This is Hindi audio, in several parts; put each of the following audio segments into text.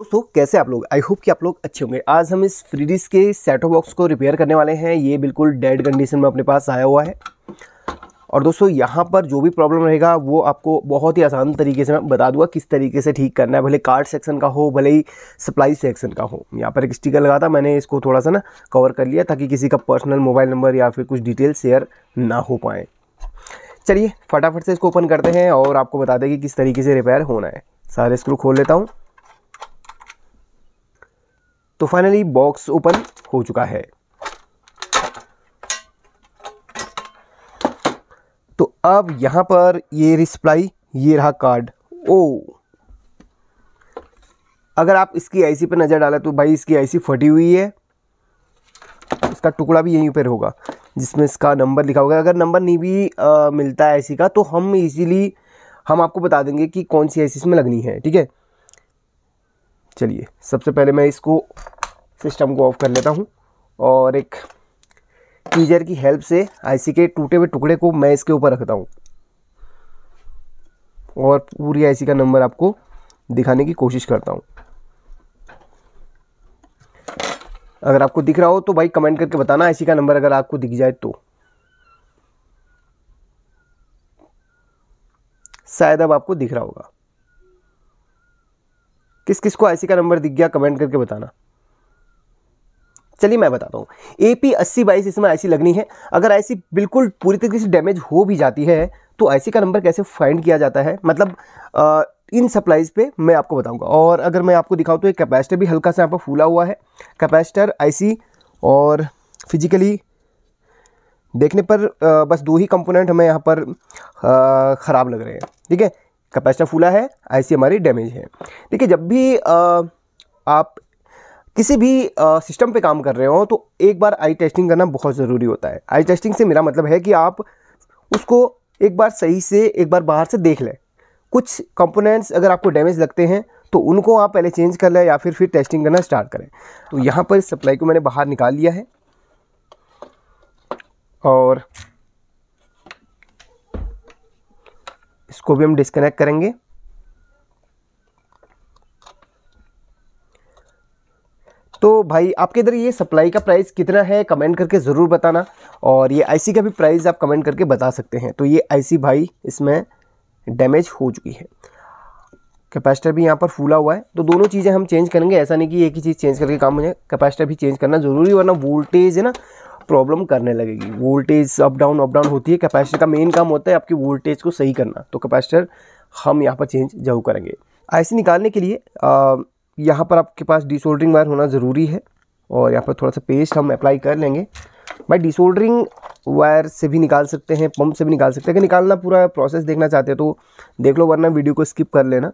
दोस्तों कैसे आप लोग आई होप कि आप लोग अच्छे होंगे आज हम इस फ्रीडिस के सेटो बॉक्स को रिपेयर करने वाले हैं ये बिल्कुल डेड कंडीशन में अपने पास आया हुआ है और दोस्तों यहाँ पर जो भी प्रॉब्लम रहेगा वो आपको बहुत ही आसान तरीके से मैं बता दूंगा किस तरीके से ठीक करना है भले कार्ड सेक्शन का हो भले ही सप्लाई सेक्शन का हो यहाँ पर एक स्टिकर लगा था मैंने इसको थोड़ा सा ना कवर कर लिया ताकि किसी का पर्सनल मोबाइल नंबर या फिर कुछ डिटेल शेयर ना हो पाए चलिए फटाफट से इसको ओपन करते हैं और आपको बता दें कि किस तरीके से रिपेयर होना है सारे स्क्रू खोल लेता हूँ तो फाइनली बॉक्स ओपन हो चुका है तो अब यहां पर ये रिस्प्लाई ये रहा कार्ड ओ अगर आप इसकी आईसी पर नज़र डाले तो भाई इसकी आईसी फटी हुई है इसका टुकड़ा भी यहीं पर होगा जिसमें इसका नंबर लिखा होगा अगर नंबर नहीं भी आ, मिलता है आईसी का तो हम इजीली हम आपको बता देंगे कि कौन सी आईसी इसमें लगनी है ठीक है चलिए सबसे पहले मैं इसको सिस्टम को ऑफ कर लेता हूँ और एक टीजर की हेल्प से आईसी के टूटे हुए टुकड़े को मैं इसके ऊपर रखता हूँ और पूरी आईसी का नंबर आपको दिखाने की कोशिश करता हूँ अगर आपको दिख रहा हो तो भाई कमेंट करके बताना आईसी का नंबर अगर आपको दिख जाए तो शायद अब आपको दिख रहा होगा किस किस को आईसी का नंबर दिख गया कमेंट करके बताना चलिए मैं बताता हूँ ए पी अस्सी बाईस इसमें आईसी लगनी है अगर आईसी बिल्कुल पूरी तरीके से डैमेज हो भी जाती है तो आईसी का नंबर कैसे फाइंड किया जाता है मतलब आ, इन सप्लाईज पे मैं आपको बताऊंगा और अगर मैं आपको दिखाऊँ तो एक कैपेसिटर भी हल्का सा यहाँ पर फूला हुआ है कैपेसिटर आईसी और फिजिकली देखने पर आ, बस दो ही कंपोनेंट हमें यहाँ पर ख़राब लग रहे हैं ठीक है कैपेसिटर फूला है आईसी हमारी डैमेज है देखिए जब भी आ, आप किसी भी सिस्टम पे काम कर रहे हो तो एक बार आई टेस्टिंग करना बहुत ज़रूरी होता है आई टेस्टिंग से मेरा मतलब है कि आप उसको एक बार सही से एक बार बाहर से देख लें कुछ कंपोनेंट्स अगर आपको डैमेज लगते हैं तो उनको आप पहले चेंज कर लें या फिर फिर टेस्टिंग करना स्टार्ट करें तो यहाँ पर सप्लाई को मैंने बाहर निकाल लिया है और इसको भी हम डिस्कनेक्ट करेंगे तो भाई आपके इधर ये सप्लाई का प्राइस कितना है कमेंट करके ज़रूर बताना और ये आईसी का भी प्राइस आप कमेंट करके बता सकते हैं तो ये आईसी भाई इसमें डैमेज हो चुकी है कैपेसिटर भी यहाँ पर फूला हुआ है तो दोनों चीज़ें हम चेंज करेंगे ऐसा नहीं कि एक ही चीज़ चेंज करके काम हो जाए कैपेसिटर भी चेंज करना ज़रूरी वरना वोल्टेज है ना प्रॉब्लम करने लगेगी voltage up down up down होती है कैपेसिटर का मेन काम होता है आपकी वोल्टेज को सही करना तो कैपेसिटर हम यहाँ पर चेंज जरूर करेंगे आईसी निकालने के लिए यहाँ पर आपके पास डिसोल्डरिंग वायर होना ज़रूरी है और यहाँ पर थोड़ा सा पेस्ट हम अप्लाई कर लेंगे भाई डिसोल्डरिंग वायर से भी निकाल सकते हैं पंप से भी निकाल सकते हैं अगर निकालना पूरा प्रोसेस देखना चाहते हैं तो देख लो वरना वीडियो को स्किप कर लेना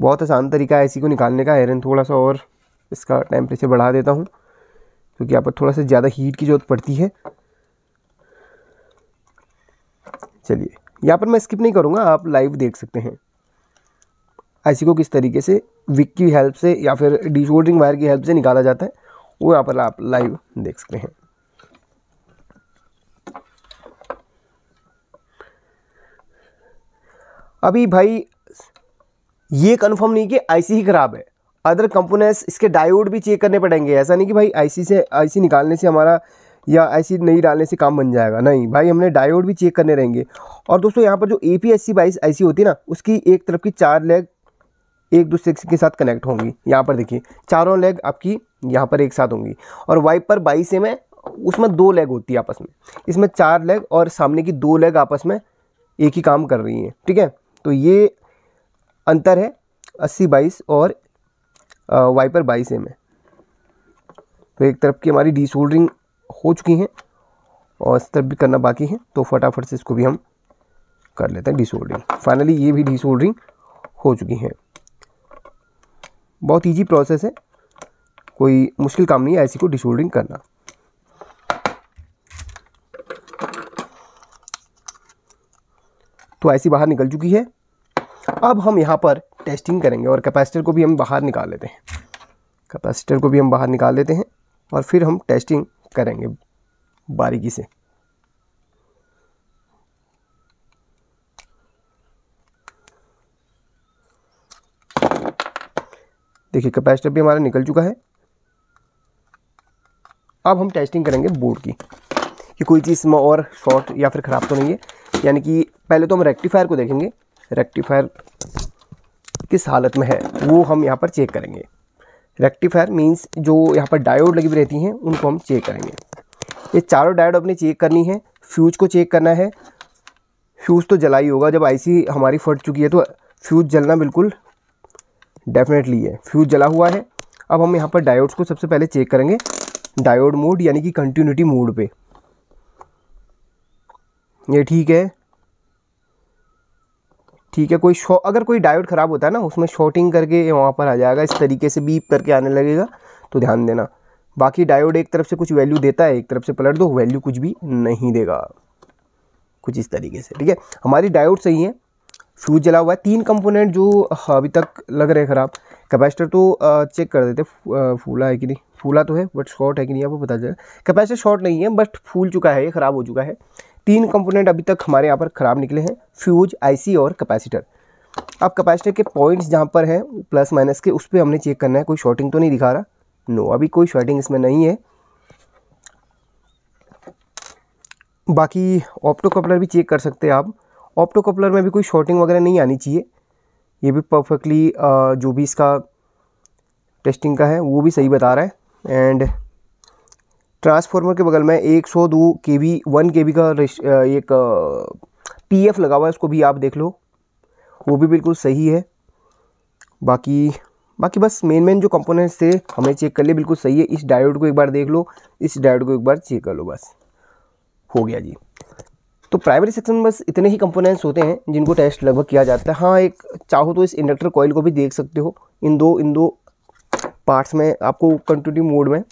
बहुत आसान तरीका है इसी को निकालने का आयरन थोड़ा सा और इसका टेम्परेचर बढ़ा देता हूँ क्योंकि यहाँ पर थोड़ा सा ज़्यादा हीट की ज़रूरत पड़ती है चलिए यहाँ पर मैं स्किप नहीं करूँगा आप लाइव देख सकते हैं आईसी को किस तरीके से विक की हेल्प से या फिर डिशोल्डिंग वायर की हेल्प से निकाला जाता है वो यहाँ पर आप लाइव देख सकते हैं अभी भाई ये कन्फर्म नहीं कि आईसी ही ख़राब है अदर कंपोनेंट्स इसके डायोड भी चेक करने पड़ेंगे ऐसा नहीं कि भाई आईसी से आईसी निकालने से हमारा या आईसी नहीं डालने से काम बन जाएगा नहीं भाई हमने डायोड भी चेक करने रहेंगे और दोस्तों यहाँ पर जो ए पी एस सी बाईस आई होती है ना उसकी एक तरफ की चार लेग एक दूसरे के साथ कनेक्ट होंगी यहाँ पर देखिए चारों लेग आपकी यहाँ पर एक साथ होंगी और वाइपर बाईस एम है उसमें दो लेग होती है आपस में इसमें चार लेग और सामने की दो लेग आपस में एक ही काम कर रही हैं ठीक है तो ये अंतर है अस्सी बाईस और वाइपर बाईस एम है तो एक तरफ की हमारी डी सोल्डरिंग हो चुकी है और इस तरफ भी करना बाकी है तो फटाफट से इसको भी हम कर लेते हैं डी सोल्डरिंग फाइनली ये भी डी सोल्डरिंग हो चुकी है बहुत ईजी प्रोसेस है कोई मुश्किल काम नहीं है ऐसी को डी सोल्डरिंग करना तो ऐसी बाहर निकल चुकी है अब हम यहाँ पर टेस्टिंग करेंगे और कैपेसिटर को भी हम बाहर निकाल लेते हैं कैपेसिटर को भी हम बाहर निकाल लेते हैं और फिर हम टेस्टिंग करेंगे बारीकी से देखिए कैपेसिटर भी हमारा निकल चुका है अब हम टेस्टिंग करेंगे बोर्ड की कि कोई चीज़ इसमें और शॉर्ट या फिर ख़राब तो नहीं है यानी कि पहले तो हम रेक्टिफायर को देखेंगे रेक्टिफायर किस हालत में है वो हम यहाँ पर चेक करेंगे रेक्टिफायर मीन्स जो यहाँ पर डायोड लगी हुई रहती हैं उनको हम चेक करेंगे ये चारों डायोड अपनी चेक करनी है फ्यूज को चेक करना है फ्यूज़ तो जला ही होगा जब आईसी हमारी फट चुकी है तो फ्यूज़ जलना बिल्कुल डेफिनेटली है फ्यूज़ जला हुआ है अब हम यहाँ पर डायोड्स को सबसे पहले चेक करेंगे डायोड मोड यानी कि कंटिन्यूटी मोड पे ये ठीक है ठीक है कोई शॉ अगर कोई डायोड ख़राब होता है ना उसमें शॉर्टिंग करके वहाँ पर आ जाएगा इस तरीके से बीप करके आने लगेगा तो ध्यान देना बाकी डायोड एक तरफ से कुछ वैल्यू देता है एक तरफ से पलट दो वैल्यू कुछ भी नहीं देगा कुछ इस तरीके से ठीक है हमारी डायोड सही है फ्यूज जला हुआ है तीन कंपोनेंट जो अभी तक लग रहे ख़राब कैपेसिटर तो चेक कर देते फूला है कि नहीं फूला तो है बट शॉर्ट है कि नहीं आपको पता चल कैपेसिटर शॉर्ट नहीं है बट फूल चुका है ये ख़राब हो चुका है तीन कंपोनेंट अभी तक हमारे यहाँ पर ख़राब निकले हैं फ्यूज आईसी और कैपेसिटर अब कैपेसिटर के पॉइंट्स जहाँ पर हैं प्लस माइनस के उस पर हमने चेक करना है कोई शॉर्टिंग तो नहीं दिखा रहा नो अभी कोई शॉर्टिंग इसमें नहीं है बाकी ऑप्टो कपलर भी चेक कर सकते हैं आप ऑप्टो कपलर में भी कोई शॉर्टिंग वगैरह नहीं आनी चाहिए ये भी परफेक्टली जो भी इसका टेस्टिंग का है वो भी सही बता रहा है एंड ट्रांसफार्मर के बगल में एक सौ दो के वी वन के वी का एक पी एफ लगा हुआ है उसको भी आप देख लो वो भी बिल्कुल सही है बाकी बाकी बस मेन मेन जो कंपोनेंट्स थे हमें चेक कर लिए बिल्कुल सही है इस डायोड को एक बार देख लो इस डायोड को एक बार चेक कर लो बस हो गया जी तो प्राइमरी सेक्शन में बस इतने ही कंपोनेंट्स होते हैं जिनको टेस्ट लगभग किया जाता है हाँ एक चाहो तो इस इंडक्टर कॉयल को भी देख सकते हो इन दो इन दो पार्ट्स में आपको कंटिन्यू मोड में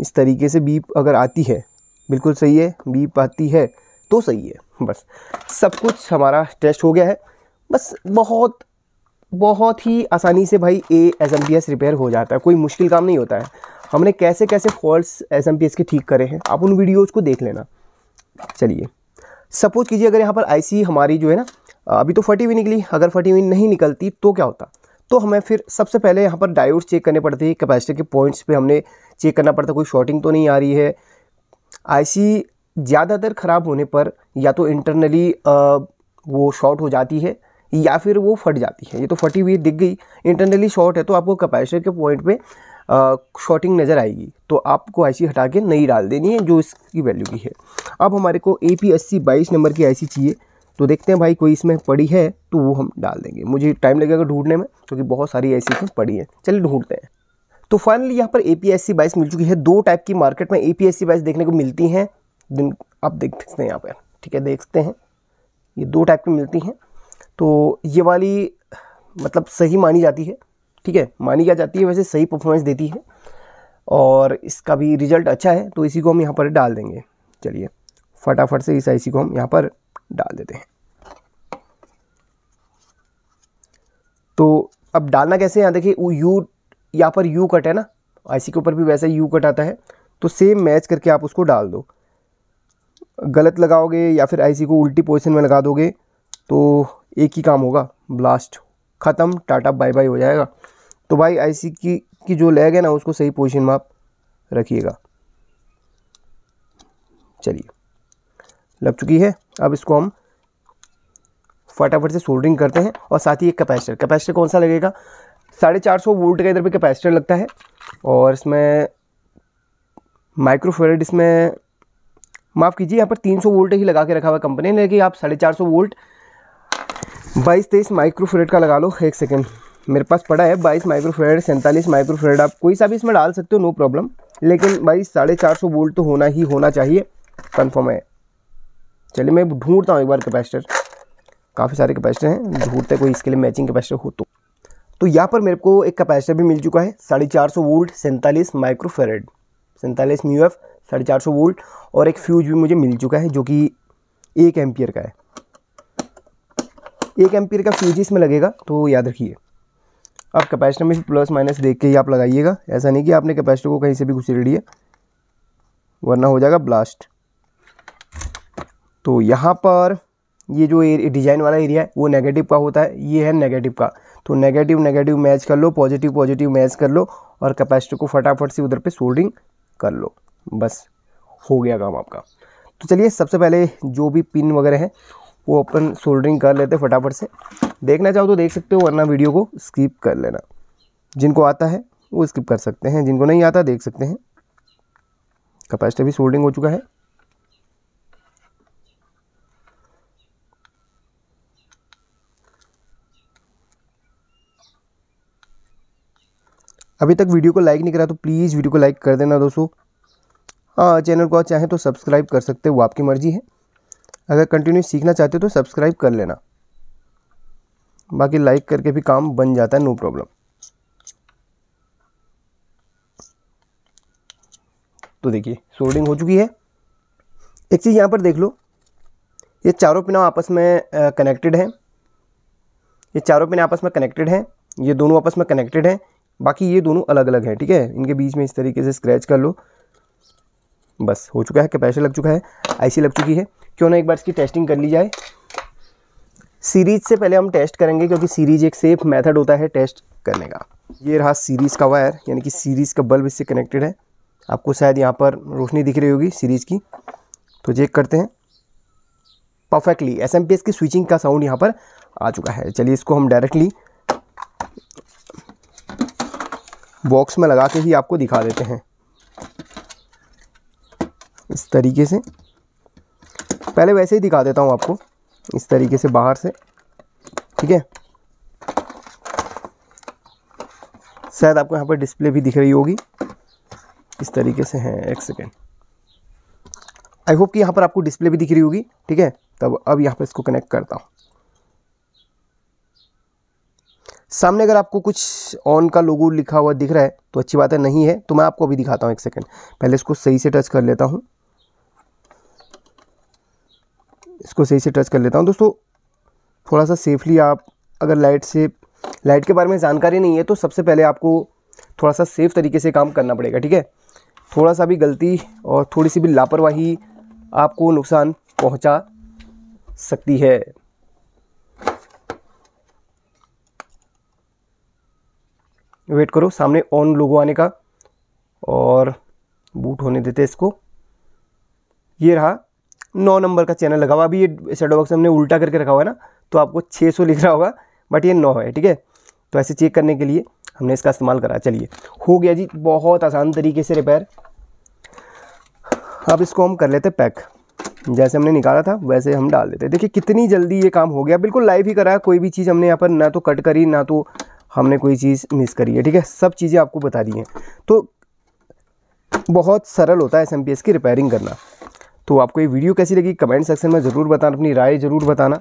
इस तरीके से बीप अगर आती है बिल्कुल सही है बीप आती है तो सही है बस सब कुछ हमारा टेस्ट हो गया है बस बहुत बहुत ही आसानी से भाई A S M P S repair हो जाता है कोई मुश्किल काम नहीं होता है हमने कैसे कैसे faults S M P S के ठीक करे हैं आप उन वीडियोज़ को देख लेना चलिए सपोज़ कीजिए अगर यहाँ पर आई सी हमारी जो है ना अभी तो फटी हुई निकली अगर फटी हुई नहीं निकलती तो क्या होता तो हमें फिर सबसे पहले यहाँ पर डायोड्स चेक करने पड़ते हैं कैपेसिटर के पॉइंट्स पे हमने चेक करना पड़ता है कोई शॉर्टिंग तो नहीं आ रही है आईसी ज़्यादातर ख़राब होने पर या तो इंटरनली वो शॉर्ट हो जाती है या फिर वो फट जाती है ये तो फटी हुई दिख गई इंटरनली शॉर्ट है तो आपको कैपेसिटर के पॉइंट पर शॉर्टिंग नज़र आएगी तो आपको सी हटा के नई डाल देनी है जो इसकी वैल्यू की है अब हमारे को ए पी सी बाईस नंबर की आईसी चाहिए तो देखते हैं भाई कोई इसमें पड़ी है तो वो हम डाल देंगे मुझे टाइम लगेगा ढूंढने में क्योंकि तो बहुत सारी ऐसी इसमें पड़ी है चलिए ढूंढते हैं तो फाइनली यहाँ पर ए पी एस सी बाइस मिल चुकी है दो टाइप की मार्केट में ए पी एस सी बाइस देखने को मिलती हैं दिन आप देख सकते हैं यहाँ पर ठीक है देखते हैं ये दो टाइप की मिलती हैं तो ये वाली मतलब सही मानी जाती है ठीक है मानी क्या जाती है वैसे सही परफॉर्मेंस देती है और इसका भी रिजल्ट अच्छा है तो इसी को हम यहाँ पर डाल देंगे चलिए फटाफट से इस आईसी को हम यहाँ पर डाल देते हैं तो अब डालना कैसे यहाँ देखिए यू यहाँ पर यू कट है ना आईसी के ऊपर भी वैसे यू कट आता है तो सेम मैच करके आप उसको डाल दो गलत लगाओगे या फिर आईसी को उल्टी पोजिशन में लगा दोगे तो एक ही काम होगा ब्लास्ट ख़त्म टाटा बाय बाय हो जाएगा तो भाई आईसी की की जो लैग है ना उसको सही पोजिशन में आप रखिएगा चलिए लग चुकी है अब इसको हम फटाफट से सोल्डरिंग करते हैं और साथ ही एक कैपेसिटर कैपेसिटर कौन सा लगेगा साढ़े चार सौ वोल्ट का इधर पे कैपेसिटर लगता है और इसमें माइक्रोफेरेड इसमें माफ़ कीजिए यहाँ पर तीन सौ वोल्ट ही लगा के रखा हुआ कंपनी ने लेकिन आप साढ़े चार सौ वोल्ट बाईस तेईस माइक्रोफेरेड का लगा लो एक सेकेंड मेरे पास पड़ा है बाईस माइक्रोफेरेड सैंतालीस माइक्रोफेरेड आप कोई सा भी इसमें डाल सकते हो नो प्रॉब्लम लेकिन भाई साढ़े चार सौ वोल्ट तो होना ही होना चाहिए कन्फर्म है चलिए मैं ढूंढता हूँ एक बार कैपेसिटर काफ़ी सारे कैपेसिटर हैं ढूंढते कोई इसके लिए मैचिंग कैपेसिटर हो तो तो यहाँ पर मेरे को एक कैपेसिटर भी मिल चुका है साढ़े चार सौ वोल्ट सैंतालीस माइक्रोफेरेड सैंतालीस म्यू एफ साढ़े चार सौ वोल्ट और एक फ्यूज भी मुझे मिल चुका है जो कि एक एम्पियर का है एक एम्पियर का फ्यूज इसमें लगेगा तो याद रखिए आप कैपेसिटर में प्लस माइनस देख के ही आप लगाइएगा ऐसा नहीं कि आपने कैपेसिटर को कहीं से भी घुसेड़ लिया वरना हो जाएगा ब्लास्ट तो यहाँ पर ये जो डिज़ाइन वाला एरिया है वो नेगेटिव का होता है ये है नेगेटिव का तो नेगेटिव नेगेटिव मैच कर लो पॉजिटिव पॉजिटिव मैच कर लो और कैपेसिटर को फटाफट से उधर पे सोल्डिंग कर लो बस हो गया काम आपका तो चलिए सबसे पहले जो भी पिन वगैरह हैं वो अपन सोल्डरिंग कर लेते फटाफट से देखना चाहो तो देख सकते हो वरना वीडियो को स्किप कर लेना जिनको आता है वो स्किप कर सकते हैं जिनको नहीं आता देख सकते हैं कैपेसिटर भी सोल्डिंग हो चुका है अभी तक वीडियो को लाइक नहीं करा तो प्लीज़ वीडियो को लाइक कर देना दोस्तों हाँ चैनल को चाहें तो सब्सक्राइब कर सकते हो वो आपकी मर्ज़ी है अगर कंटिन्यू सीखना चाहते हो तो सब्सक्राइब कर लेना बाकी लाइक करके भी काम बन जाता है नो प्रॉब्लम तो देखिए सोल्डिंग हो चुकी है एक चीज़ यहाँ पर देख लो ये चारों पिना आपस में कनेक्टेड हैं ये चारों पिन आपस में कनेक्टेड हैं ये दोनों आपस में कनेक्टेड हैं बाकी ये दोनों अलग अलग हैं ठीक है इनके बीच में इस तरीके से स्क्रैच कर लो बस हो चुका है कैपैसे लग चुका है आईसी लग चुकी है क्यों ना एक बार इसकी टेस्टिंग कर ली जाए सीरीज से पहले हम टेस्ट करेंगे क्योंकि सीरीज एक सेफ मेथड होता है टेस्ट करने का ये रहा सीरीज़ का वायर यानी कि सीरीज़ का बल्ब इससे कनेक्टेड है आपको शायद यहाँ पर रोशनी दिख रही होगी सीरीज़ की तो चेक करते हैं परफेक्टली एस की स्विचिंग का साउंड यहाँ पर आ चुका है चलिए इसको हम डायरेक्टली बॉक्स में लगा के ही आपको दिखा देते हैं इस तरीके से पहले वैसे ही दिखा देता हूँ आपको इस तरीके से बाहर से ठीक है शायद आपको यहाँ पर डिस्प्ले भी दिख रही होगी इस तरीके से है एक सेकेंड आई होप कि यहाँ पर आपको डिस्प्ले भी दिख रही होगी ठीक है तब अब यहाँ पर इसको कनेक्ट करता हूँ सामने अगर आपको कुछ ऑन का लोगो लिखा हुआ दिख रहा है तो अच्छी बात है नहीं है तो मैं आपको अभी दिखाता हूँ एक सेकेंड पहले इसको सही से टच कर लेता हूँ इसको सही से टच कर लेता हूँ दोस्तों थोड़ा सा सेफली आप अगर लाइट से लाइट के बारे में जानकारी नहीं है तो सबसे पहले आपको थोड़ा सा सेफ़ तरीके से काम करना पड़ेगा ठीक है थोड़ा सा भी गलती और थोड़ी सी भी लापरवाही आपको नुकसान पहुंचा सकती है वेट करो सामने ऑन लोगो आने का और बूट होने देते इसको ये रहा नौ नंबर का चैनल लगा हुआ अभी ये सेटो बॉक्स हमने उल्टा करके रखा हुआ है ना तो आपको 600 लिख रहा होगा बट ये नौ है ठीक है तो ऐसे चेक करने के लिए हमने इसका इस्तेमाल करा चलिए हो गया जी बहुत आसान तरीके से रिपेयर अब इसको हम कर लेते पैक जैसे हमने निकाला था वैसे हम डाल देते देखिए कितनी जल्दी ये काम हो गया बिल्कुल लाइव ही करा कोई भी चीज़ हमने यहाँ पर ना तो कट करी ना तो हमने कोई चीज़ मिस करी है ठीक है सब चीज़ें आपको बता दी हैं तो बहुत सरल होता है एस की रिपेयरिंग करना तो आपको ये वीडियो कैसी लगी कमेंट सेक्शन में ज़रूर बताना अपनी राय ज़रूर बताना